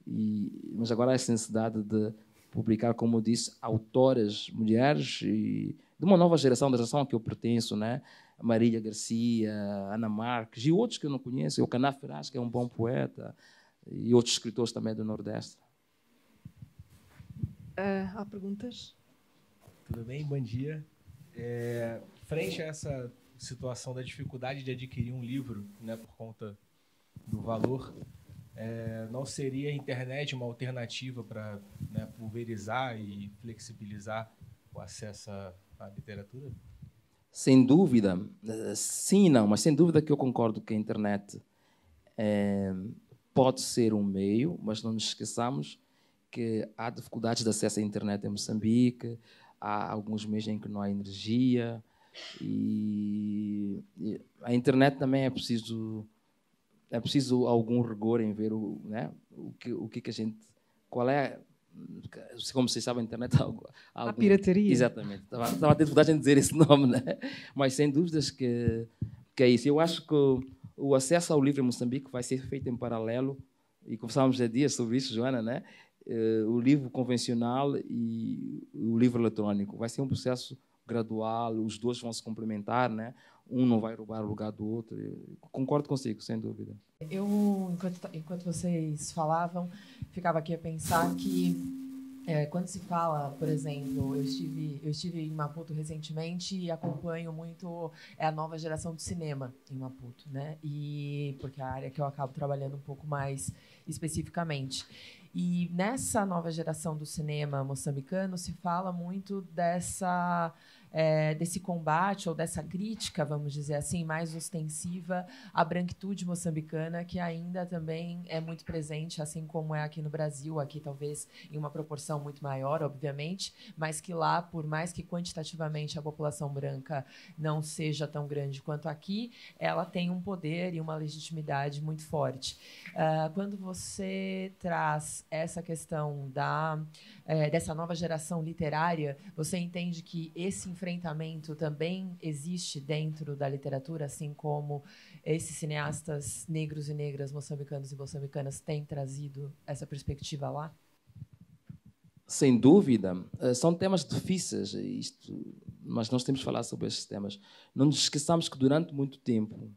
e, mas agora há essa necessidade de publicar, como eu disse, autoras mulheres e de uma nova geração, da geração a que eu pertenço, né? Marília Garcia, Ana Marques e outros que eu não conheço, o Caná Ferraz, que é um bom poeta, e outros escritores também do Nordeste. Uh, há perguntas? Tudo bem, bom dia. É, frente a essa situação da dificuldade de adquirir um livro, né, por conta do valor, é, não seria a internet uma alternativa para né, pulverizar e flexibilizar o acesso à literatura? Sem dúvida, sim não, mas sem dúvida que eu concordo que a internet é, pode ser um meio, mas não nos esqueçamos que há dificuldades de acesso à internet em Moçambique, há alguns meses em que não há energia, e, a internet também é preciso é preciso algum rigor em ver o, né, o, que, o que, que a gente. Qual é. Como vocês sabem, a internet há algo. Há algum, a pirataria. Exatamente. Estava, estava a ter dificuldade em dizer esse nome, né? Mas sem dúvidas que, que é isso. Eu acho que o, o acesso ao livro em Moçambique vai ser feito em paralelo, e conversávamos há dias sobre isso, Joana, né? Eh, o livro convencional e o livro eletrônico. Vai ser um processo gradual, os dois vão se complementar, né? um não vai roubar o lugar do outro. Eu concordo consigo, sem dúvida. Eu, enquanto, enquanto vocês falavam, ficava aqui a pensar que é, quando se fala, por exemplo, eu estive, eu estive em Maputo recentemente e acompanho muito é a nova geração de cinema em Maputo, né? E porque é a área que eu acabo trabalhando um pouco mais especificamente. E nessa nova geração do cinema moçambicano se fala muito dessa é, desse combate ou dessa crítica, vamos dizer assim, mais ostensiva à branquitude moçambicana, que ainda também é muito presente, assim como é aqui no Brasil, aqui talvez em uma proporção muito maior, obviamente, mas que lá, por mais que quantitativamente a população branca não seja tão grande quanto aqui, ela tem um poder e uma legitimidade muito forte. Uh, quando você traz essa questão da, eh, dessa nova geração literária, você entende que esse enfrentamento também existe dentro da literatura, assim como esses cineastas negros e negras, moçambicanos e moçambicanas têm trazido essa perspectiva lá? Sem dúvida, eh, são temas difíceis, eh, isto, mas nós temos que falar sobre esses temas. Não nos esqueçamos que durante muito tempo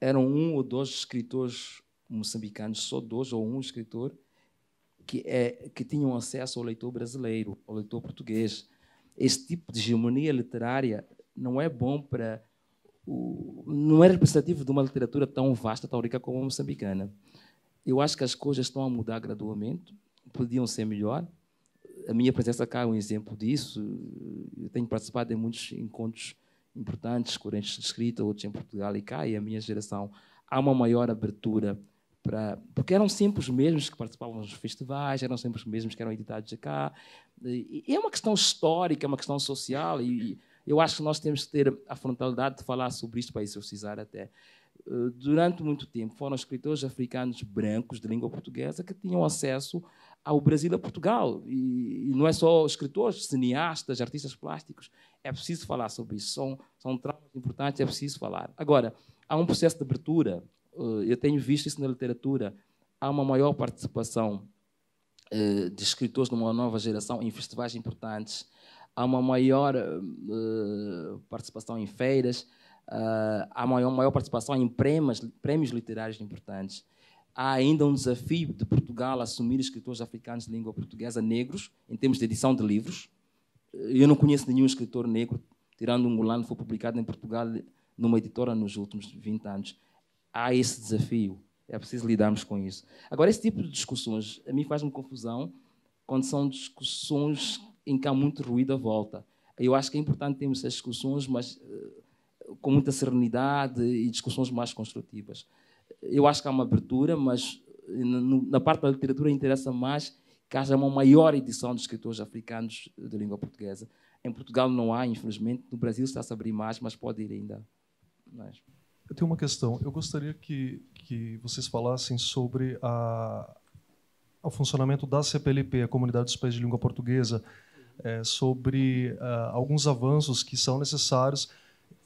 eram um ou dois escritores moçambicanos, só dois ou um escritor, que, é, que tinham acesso ao leitor brasileiro, ao leitor português esse tipo de hegemonia literária não é bom para o, não é representativo de uma literatura tão vasta, tão rica como a moçambicana. Eu acho que as coisas estão a mudar gradualmente, podiam ser melhor. A minha presença cá é um exemplo disso. Eu tenho participado em muitos encontros importantes, correntes de escrita, outros em Portugal e cá, e a minha geração. Há uma maior abertura porque eram sempre os mesmos que participavam dos festivais, eram sempre os mesmos que eram editados de cá. E, é uma questão histórica, é uma questão social, e, eu acho que nós temos que ter a frontalidade de falar sobre isto para exorcizar até. Eh, durante muito tempo foram escritores africanos brancos de língua portuguesa que tinham acesso ao Brasil e a Portugal. E, e não é só escritores, cineastas, artistas plásticos. É preciso falar sobre isso. São, são traumas importantes, é preciso falar. Agora, há um processo de abertura eh, eu tenho visto isso na literatura, há uma maior participação eh, de escritores de uma nova geração em festivais importantes, há uma maior eh, participação em feiras, há uma maior participação em prêmios, prêmios literários importantes. Há ainda um desafio de Portugal assumir escritores africanos de língua portuguesa negros, em termos de edição de livros. Eu não conheço nenhum escritor negro, tirando um gulano, que foi publicado em Portugal numa editora nos últimos 20 anos há esse desafio. É preciso lidarmos com isso. Agora, esse tipo de discussões, a mim faz-me confusão quando são discussões em que há muito ruído à volta. Eu acho que é importante termos essas discussões, mas eh, com muita serenidade e discussões mais construtivas. Eu acho que há uma abertura, mas eh, na parte da literatura interessa mais que haja uma maior edição de escritores africanos de língua portuguesa. Em Portugal não há, infelizmente. No Brasil está-se a abrir mais, mas pode ir ainda mais. Eu tenho uma questão. Eu gostaria que, que vocês falassem sobre a, o funcionamento da CPLP, a Comunidade dos Países de Língua Portuguesa, é, sobre uh, alguns avanços que são necessários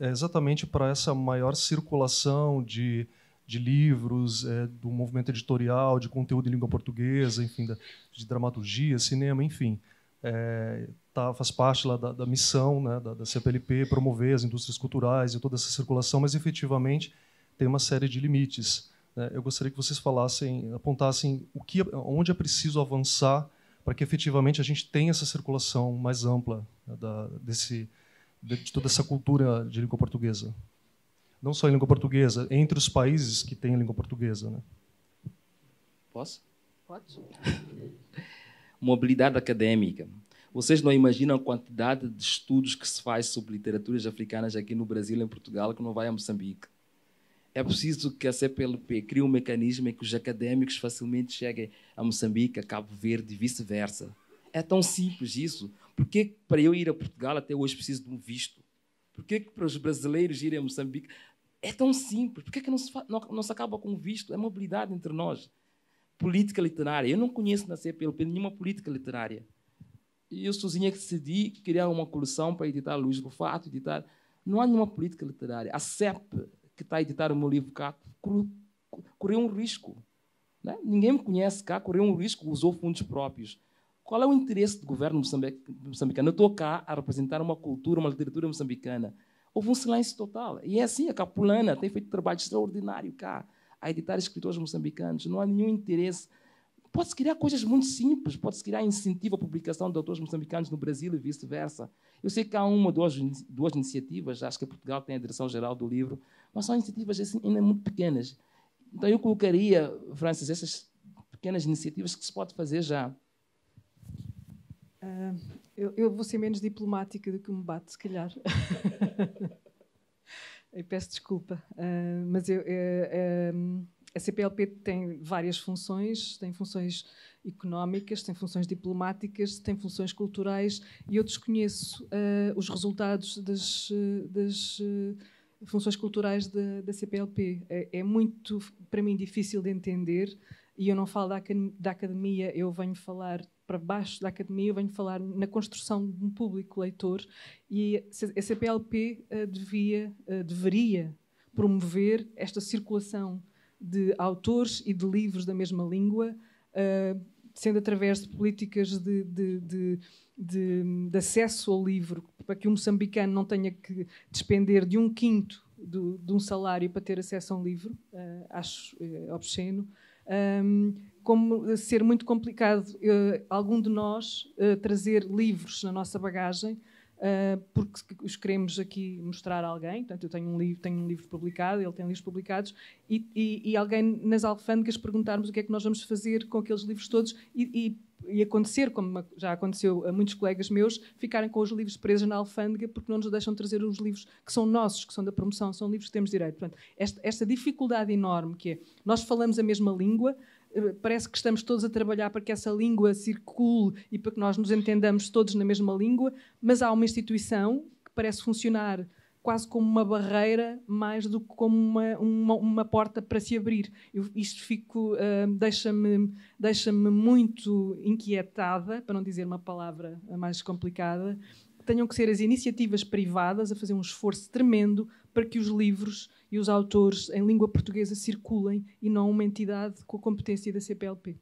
eh, exatamente para essa maior circulação de, de livros, é, do movimento editorial, de conteúdo em língua portuguesa, enfim, da, de dramaturgia, cinema, enfim é, tá, faz parte lá da, da missão né, da, da, CPLP promover as indústrias culturais e toda essa circulação, mas efetivamente tem uma série de limites. Né? Eu gostaria que vocês falassem, apontassem o que, onde é preciso avançar para que efetivamente a gente tenha essa circulação mais ampla né, da, desse, de, de, toda essa cultura de língua portuguesa. Não só em língua portuguesa, entre os países que têm língua portuguesa. Né? Posso? Pode. mobilidade acadêmica. Vocês não imaginam a quantidade de estudos que se faz sobre literaturas africanas aqui no Brasil e em Portugal que não vai a Moçambique. É preciso que a CPLP crie um mecanismo em que os académicos facilmente cheguem a Moçambique, a Cabo Verde e vice-versa. É tão simples isso. Por que para eu ir a Portugal até hoje preciso de um visto? Por que para os brasileiros irem a Moçambique? É tão simples. Por que, que não, se, não, não se acaba com o visto? É mobilidade entre nós política literária. Eu não conheço na CPLP nenhuma política literária. E eu sozinha que decidi criar uma coleção para editar Luís Bufato, editar. Não há nenhuma política literária. A CEP, que está a editar o meu livro cá, correu um risco. Né? Ninguém me conhece cá, correu um risco, usou fundos próprios. Qual é o interesse do governo moçambicano? Eu estou cá a representar uma cultura, uma literatura moçambicana. Houve um silêncio total. E é assim, a Capulana tem feito trabalho extraordinário cá a editar escritores moçambicanos, não há nenhum interesse. Pode-se criar coisas muito simples, pode-se criar incentivo à publicação de autores moçambicanos no Brasil e vice-versa. Eu sei que há uma ou duas, duas iniciativas, acho que Portugal tem a direção-geral do livro, mas são iniciativas assim, ainda muito pequenas. Então eu colocaria, Francis, essas pequenas iniciativas que se pode fazer já. Uh, eu, eu, vou ser menos diplomática do que me bate, se calhar. Eu peço desculpa, uh, mas eu, uh, a CPLP tem várias funções, tem funções económicas, tem funções diplomáticas, tem funções culturais e eu desconheço ah, os resultados das, ah, das funções culturais da, da CPLP. É, é, muito, para mim, difícil de entender e eu não falo da, da academia, eu venho falar para baixo da academia, eu venho falar na construção de um público leitor e a CPLP eh, devia, eh, deveria promover esta circulação de autores e de livros da mesma língua, eh, sendo através de políticas de, de, de, de acesso ao livro, para que o um moçambicano não tenha que despender de um quinto do, de um salário para ter acesso a um livro, acho obsceno. Ehm, como eh, ser muito complicado uh, algum de nós uh, trazer livros na nossa bagagem, uh, porque os queremos aqui mostrar a alguém. Portanto, eu tenho um livro, tenho um livro publicado, ele tem livros publicados, e, e, e alguém nas alfândegas perguntarmos o que é que nós vamos fazer com aqueles livros todos e, e acontecer, como já aconteceu a muitos colegas meus, ficarem com os livros presos na alfândega porque não nos deixam trazer os livros que são nossos, que são da promoção, são livros que temos direito. Portanto, esta, esta dificuldade enorme que é, nós falamos a mesma língua, parece que estamos todos a trabalhar para que essa língua circule e para que nós nos entendamos todos na mesma língua, mas há uma instituição que parece funcionar quase como uma barreira mais do que como uma, uma, uma porta para se abrir. Eu, isto fico uh, deixa-me deixa muito inquietada, para não dizer uma palavra mais complicada, tenham que ser as iniciativas privadas a fazer um esforço tremendo para que os livros e os autores em língua portuguesa circulem e não uma entidade com a competência da CPLP?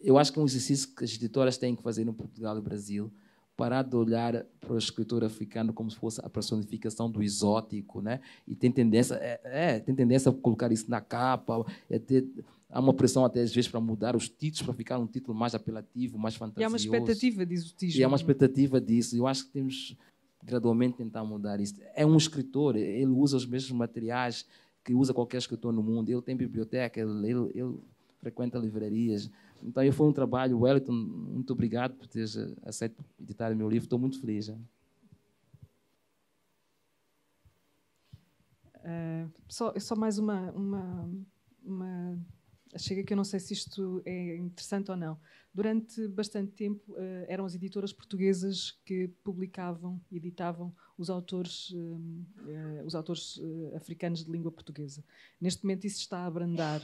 Eu acho que é um exercício que as editoras têm que fazer no Portugal e Brasil, parar de olhar para o escritor africano como se fosse a personificação do exótico, né? E tem tendência, é, é tem tendência a colocar isso na capa, é ter, há uma pressão até às vezes para mudar os títulos para ficar um título mais apelativo, mais fantasioso. E há uma expectativa disso. E há uma expectativa disso. Eu acho que temos gradualmente tentar mudar isso. É um escritor, ele usa os mesmos materiais que usa qualquer escritor no mundo. Ele tem biblioteca, ele, ele, ele frequenta livrarias. Então, foi um trabalho. Wellington, muito obrigado por ter eh, aceito editar o meu livro. Estou muito feliz. Né? Uh, só, só, mais uma, uma, uma... Chega que eu não sei se isto é interessante ou não. Durante bastante tempo eh, eram as editoras portuguesas que publicavam, editavam os autores, eh, eh, os autores africanos de língua portuguesa. Neste momento isso está a abrandar.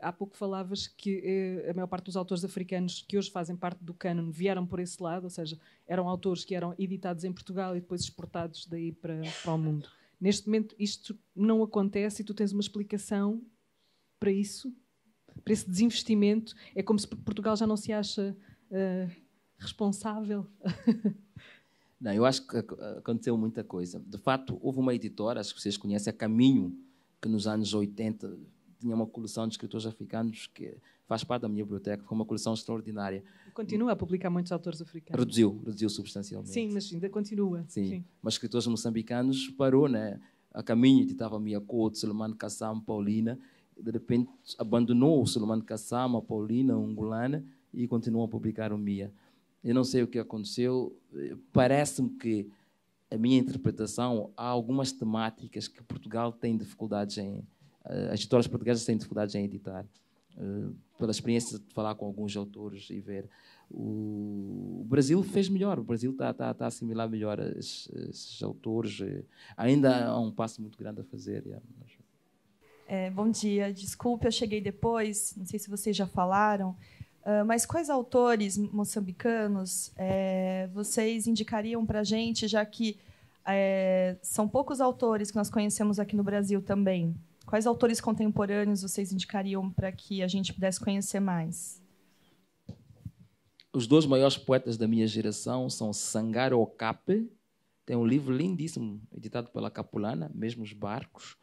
há pouco falavas que a maior parte dos autores africanos que hoje fazem parte do cânone vieram por esse lado, ou seja, eram autores que eram editados em Portugal e depois exportados daí para, para o mundo. Neste momento isto não acontece e tu tens uma explicação para isso? para esse desinvestimento, é como se Portugal já não se acha uh, responsável. não, eu acho que aconteceu muita coisa. De facto, houve uma editora, acho que vocês conhecem, a Caminho, que nos anos 80 tinha uma coleção de escritores africanos que faz parte da minha biblioteca, foi uma coleção extraordinária. Continua a publicar muitos autores africanos. Reduziu, reduziu substancialmente. Sim, mas ainda continua. Sim, Sim. mas escritores moçambicanos parou, né? A caminho editava Mia Couto, Salomão Kassam, Paulina, de repente abandonou o Suleiman Kassama, a Paulina, a Ungolana e continuou a publicar o Mia. Eu não sei o que aconteceu, parece-me que a minha interpretação, há algumas temáticas que Portugal tem dificuldades em. Eh, as histórias portuguesas têm dificuldades em editar. Eh, pela experiência de falar com alguns autores e ver. O Brasil fez melhor, o Brasil está tá, tá a assimilar melhor esses, esses autores. Eh, ainda há um passo muito grande a fazer. Yeah, é, bom dia, desculpe, eu cheguei depois, não sei se vocês já falaram, uh, mas quais autores moçambicanos é, vocês indicariam para a gente, já que é, são poucos autores que nós conhecemos aqui no Brasil também? Quais autores contemporâneos vocês indicariam para que a gente pudesse conhecer mais? Os dois maiores poetas da minha geração são Sangaro Okape, tem um livro lindíssimo editado pela Capulana, Mesmos Barcos,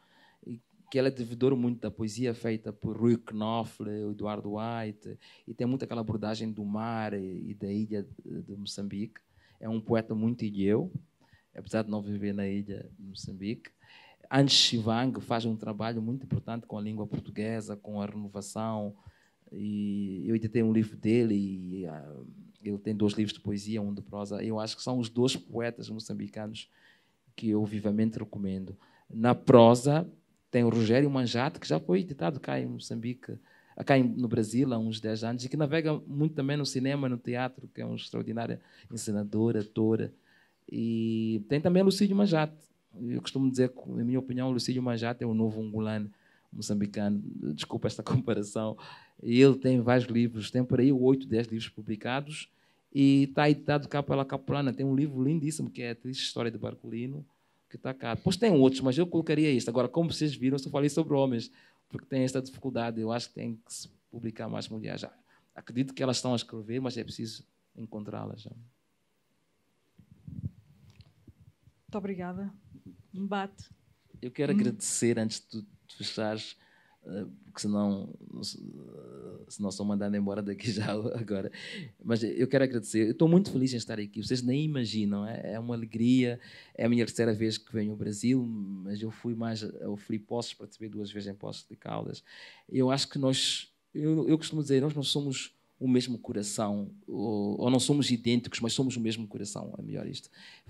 que ele é devedor muito da poesia feita por Rui Knopfler, Eduardo White, e tem muito aquela abordagem do mar e da ilha de Moçambique. É um poeta muito ilheu, apesar de não viver na ilha de Moçambique. Antes Chivang faz um trabalho muito importante com a língua portuguesa, com a renovação. E eu tenho um livro dele e uh, ele tem dois livros de poesia, um de prosa. Eu acho que são os dois poetas moçambicanos que eu vivamente recomendo. Na prosa, tem o Rogério Manjato, que já foi editado cá em Moçambique, cá no Brasil há uns 10 anos, e que navega muito também no cinema, no teatro, que é uma extraordinária ensinadora, atora. E tem também Lucídio Manjato. Eu costumo dizer, em na minha opinião, Lucídio Manjato é o novo angolano moçambicano, desculpa esta comparação. Ele tem vários livros, tem por aí 8, 10 livros publicados e está editado tá cá pela Capulana. Né? Tem um livro lindíssimo que é a triste história de Barcolino, que está cá. Pois tem outros, mas eu colocaria isso. Agora, como vocês viram, eu só falei sobre homens, porque tem esta dificuldade. Eu acho que tem que se publicar mais mulheres. Acredito que elas estão a escrever, mas é preciso encontrá-las. Muito obrigada. Embate. Eu quero hum. agradecer, antes de tu fechares, porque senão, senão sou mandado embora daqui já agora. Mas eu quero agradecer, eu estou muito feliz em estar aqui, vocês nem imaginam, é, é uma alegria, é a minha terceira vez que venho ao Brasil, mas eu fui mais, eu fui Poços, participei duas vezes em Poços de Caldas. Eu acho que nós, eu, eu costumo dizer, nós não somos o mesmo coração, ou, ou, não somos idênticos, mas somos o mesmo coração, é melhor isto.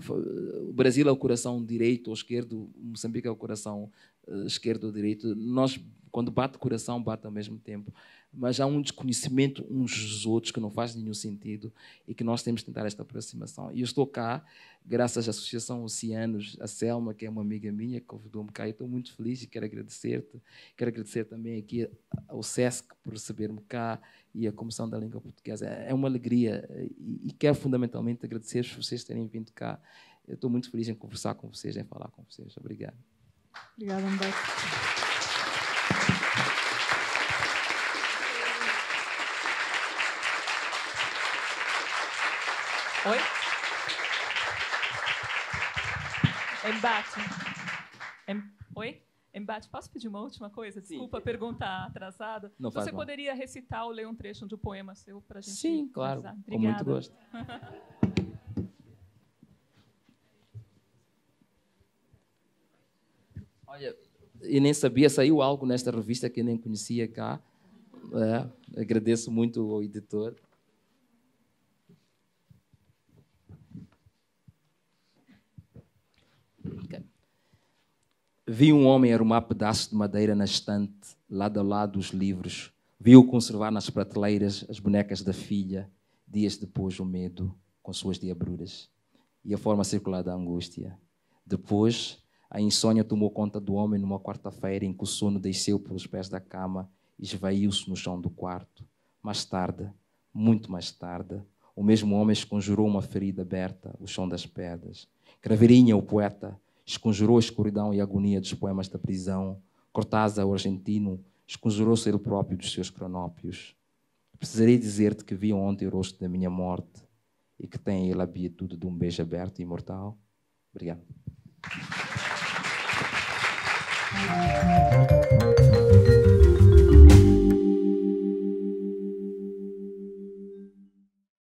O Brasil é o coração direito ou esquerdo, Moçambique é o coração uh, esquerdo ou direito. Nós, quando bate coração, bate ao mesmo tempo mas há um desconhecimento uns dos outros que não faz nenhum sentido e que nós temos de tentar esta aproximação. E eu estou cá, graças à Associação Oceanos, a Selma, que é uma amiga minha, que convidou-me cá e estou muito feliz e quero agradecer-te. Quero agradecer também aqui ao SESC por receber-me cá e à Comissão da Língua Portuguesa. É uma alegria eh, e quero fundamentalmente agradecer por vocês terem vindo cá. Eu estou muito feliz em conversar com vocês, em falar com vocês. Obrigado. Obrigada, André. Oi? Embate. Em... Oi? Embate, posso pedir uma última coisa? Desculpa Sim. perguntar atrasada. Não Você poderia recitar ou ler um trecho de um poema seu para a gente? Sim, claro. Obrigada. Com muito gosto. Olha, eu nem sabia, saiu algo nesta revista que eu nem conhecia cá. É, agradeço muito ao editor. Vi um homem arrumar pedaço de madeira na estante, lado a lado dos livros. Vi-o conservar nas prateleiras as bonecas da filha. Dias depois, o medo, com suas diabruras. E a forma circular da angústia. Depois, a insônia tomou conta do homem numa quarta-feira em que o sono desceu pelos pés da cama e esvaiu-se no chão do quarto. Mais tarde, muito mais tarde, o mesmo homem esconjurou uma ferida aberta, o chão das pedras. Craveirinha, o poeta, esconjurou a escuridão e a agonia dos poemas da prisão. Cortázar, o argentino, esconjurou-se ele próprio dos seus cronópios. Precisarei dizer-te que vi ontem o rosto da minha morte e que tem ele a bietude de um beijo aberto e imortal. Obrigado.